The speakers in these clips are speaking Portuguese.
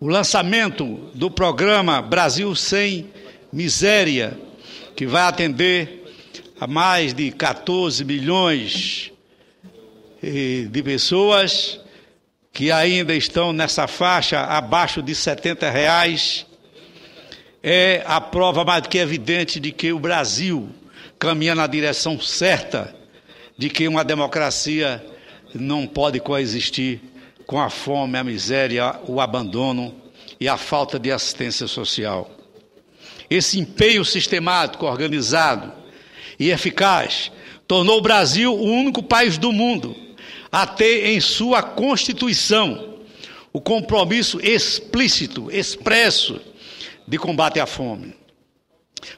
O lançamento do programa Brasil Sem Miséria, que vai atender a mais de 14 milhões eh, de pessoas que ainda estão nessa faixa abaixo de 70 reais, é a prova mais do que evidente de que o Brasil caminha na direção certa de que uma democracia não pode coexistir com a fome, a miséria, o abandono e a falta de assistência social. Esse empenho sistemático, organizado e eficaz tornou o Brasil o único país do mundo a ter em sua Constituição o compromisso explícito, expresso, de combate à fome,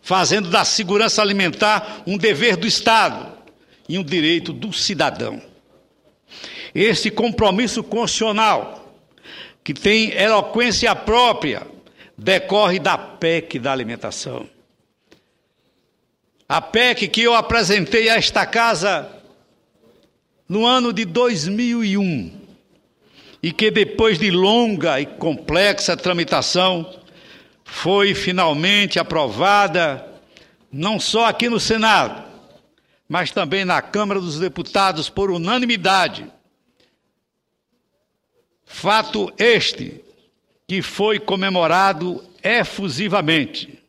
fazendo da segurança alimentar um dever do Estado e um direito do cidadão. Esse compromisso constitucional, que tem eloquência própria, decorre da PEC da alimentação. A PEC que eu apresentei a esta casa no ano de 2001 e que depois de longa e complexa tramitação foi finalmente aprovada não só aqui no Senado, mas também na Câmara dos Deputados por unanimidade Fato este que foi comemorado efusivamente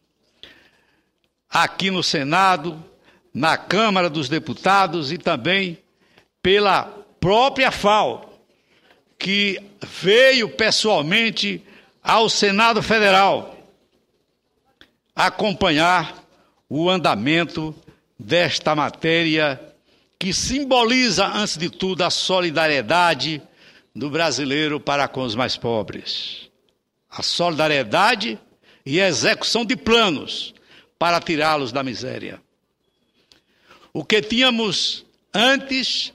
aqui no Senado, na Câmara dos Deputados e também pela própria FAO, que veio pessoalmente ao Senado Federal acompanhar o andamento desta matéria que simboliza, antes de tudo, a solidariedade do brasileiro para com os mais pobres. A solidariedade e a execução de planos para tirá-los da miséria. O que tínhamos antes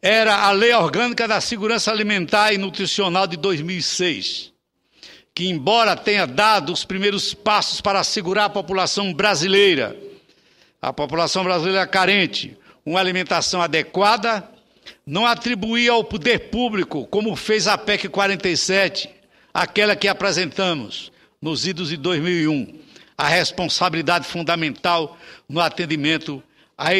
era a Lei Orgânica da Segurança Alimentar e Nutricional de 2006, que, embora tenha dado os primeiros passos para assegurar a população brasileira, a população brasileira carente, uma alimentação adequada não atribuir ao poder público, como fez a PEC 47, aquela que apresentamos nos idos de 2001, a responsabilidade fundamental no atendimento a